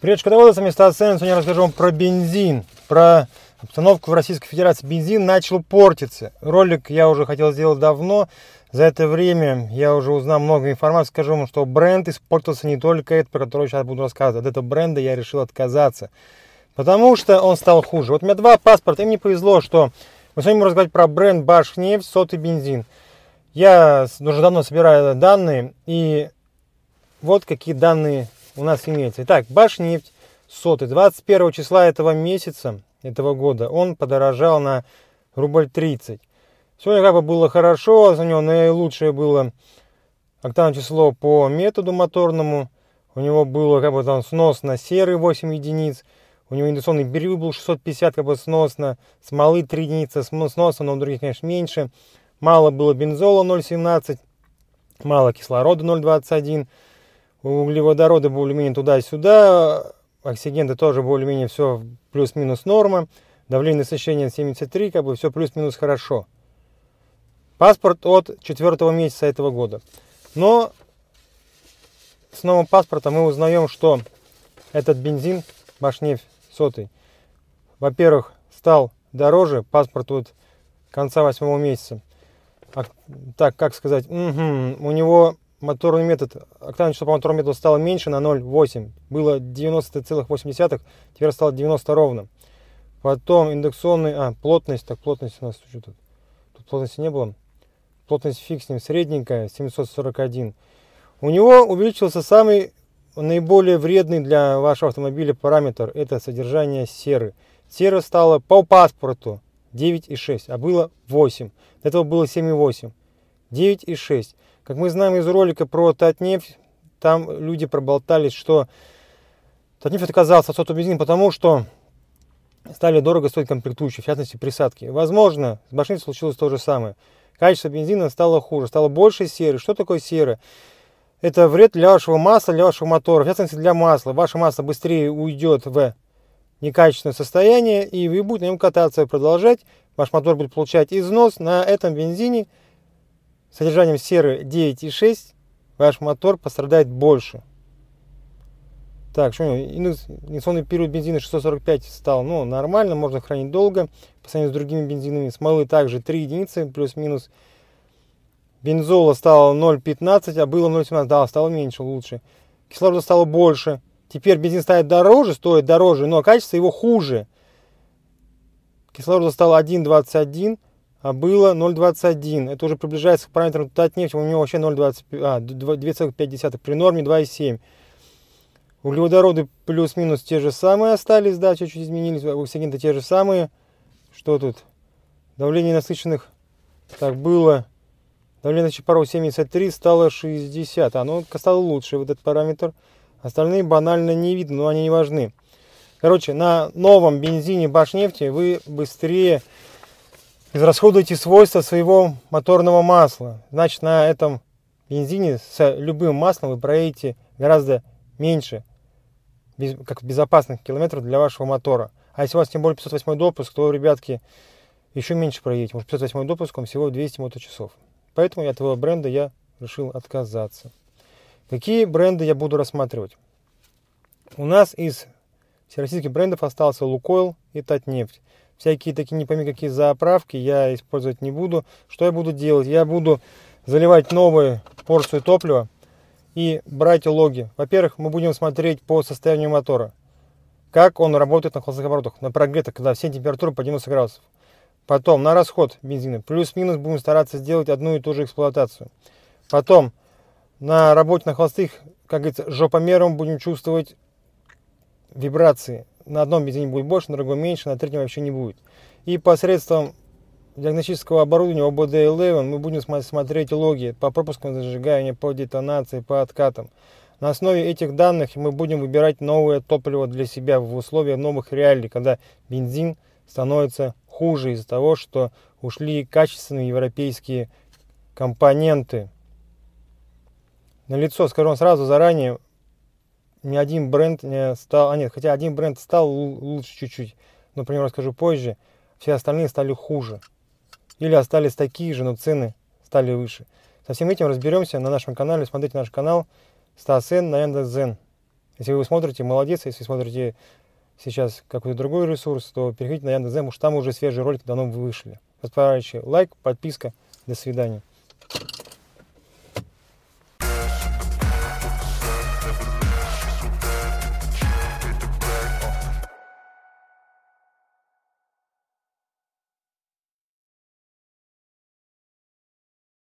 Привет, С вами оцены. Сегодня я расскажу вам про бензин, про обстановку в Российской Федерации. Бензин начал портиться. Ролик я уже хотел сделать давно. За это время я уже узнал много информации. Скажу вам, что бренд испортился не только этот, про который сейчас буду рассказывать. От этого бренда я решил отказаться, потому что он стал хуже. Вот у меня два паспорта, и мне повезло, что мы сегодня будем разговаривать про бренд Башнефть, сотый бензин. Я уже давно собираю данные, и вот какие данные у нас имеется. Итак, Башнефть соты 21 числа этого месяца, этого года, он подорожал на рубль 30. Сегодня как бы было хорошо, а за него наилучшее было октановое число по методу моторному. У него было как бы там снос на серый 8 единиц, у него индукционный бирюй был 650 как бы сносно, смолы 3 единицы а сноса, но у других, конечно, меньше. Мало было бензола 0,17, мало кислорода 0,21, углеводороды более-менее туда-сюда, оксигенты тоже более-менее все плюс-минус норма, давление насыщения 73, как бы все плюс-минус хорошо. Паспорт от 4 месяца этого года. Но с новым паспортом мы узнаем, что этот бензин, башнефть сотый, во-первых, стал дороже, паспорт от конца восьмого месяца. А, так, как сказать, угу, у него моторный метод, октановый число по моторному методу стало меньше на 0,8. Было 90,8, теперь стало 90 ровно. Потом индукционный, а, плотность, так плотность у нас, что тут? Тут плотности не было. Плотность фиг с ним средненькая, 741. У него увеличился самый наиболее вредный для вашего автомобиля параметр, это содержание серы. Сера стала по паспорту 9,6, а было 8. До этого было 7,8. 9,6. Как мы знаем из ролика про Татнефть, там люди проболтались, что Татнефть отказался от сотого бензина, потому что стали дорого стоить комплектующие, в частности присадки. Возможно, с машиной случилось то же самое. Качество бензина стало хуже, стало больше серы. Что такое сера? Это вред для вашего масла, для вашего мотора, в частности для масла. Ваше масло быстрее уйдет в некачественное состояние, и вы будете на нем кататься и продолжать. Ваш мотор будет получать износ на этом бензине – содержанием серы 9,6 ваш мотор пострадает больше. Так, что индукционный период бензина 645 стал, ну, нормально, можно хранить долго. По сравнению с другими бензинами смолы также 3 единицы, плюс-минус. Бензола стало 0,15, а было 0,17, да, стало меньше, лучше. Кислорода стало больше. Теперь бензин стоит дороже, стоит дороже, но качество его хуже. Кислорода стало 1,21, а было 0,21. Это уже приближается к параметрам Татнефти. У него вообще 0,25, а, 2,5. При норме 2,7. Углеводороды плюс-минус те же самые остались, да, чуть-чуть изменились. А Оксигенты те же самые. Что тут? Давление насыщенных. Так, было. Давление насыщенных паров 73, стало 60. А, ну, стало лучше вот этот параметр. Остальные банально не видно, но они не важны. Короче, на новом бензине Башнефти вы быстрее израсходуете свойства своего моторного масла. Значит, на этом бензине с любым маслом вы проедете гораздо меньше как безопасных километров для вашего мотора. А если у вас тем более 508 допуск, то, ребятки, еще меньше проедете. Может, 508 допуск, он всего 200 моточасов. Поэтому от этого бренда я решил отказаться. Какие бренды я буду рассматривать? У нас из всероссийских брендов остался Лукойл и Татнефть всякие такие не пойми какие заправки я использовать не буду. Что я буду делать? Я буду заливать новую порцию топлива и брать логи. Во-первых, мы будем смотреть по состоянию мотора, как он работает на холостых оборотах, на прогретах, когда все температуры по 90 градусов. Потом на расход бензина. Плюс-минус будем стараться сделать одну и ту же эксплуатацию. Потом на работе на холостых, как говорится, жопомером будем чувствовать вибрации на одном бензине будет больше, на другом меньше, на третьем вообще не будет. И посредством диагностического оборудования OBD-11 мы будем смотреть логи по пропускам зажигания, по детонации, по откатам. На основе этих данных мы будем выбирать новое топливо для себя в условиях новых реалий, когда бензин становится хуже из-за того, что ушли качественные европейские компоненты. На лицо скажем, сразу заранее, ни один бренд не стал, а нет, хотя один бренд стал лучше чуть-чуть, но про него расскажу позже, все остальные стали хуже. Или остались такие же, но цены стали выше. Со всем этим разберемся на нашем канале. Смотрите наш канал Стасен на Яндекс.Зен. Если вы смотрите, молодец. Если смотрите сейчас какой-то другой ресурс, то переходите на Яндекс.Зен, потому что там уже свежие ролики давно вышли. Расправляйте лайк, подписка. До свидания.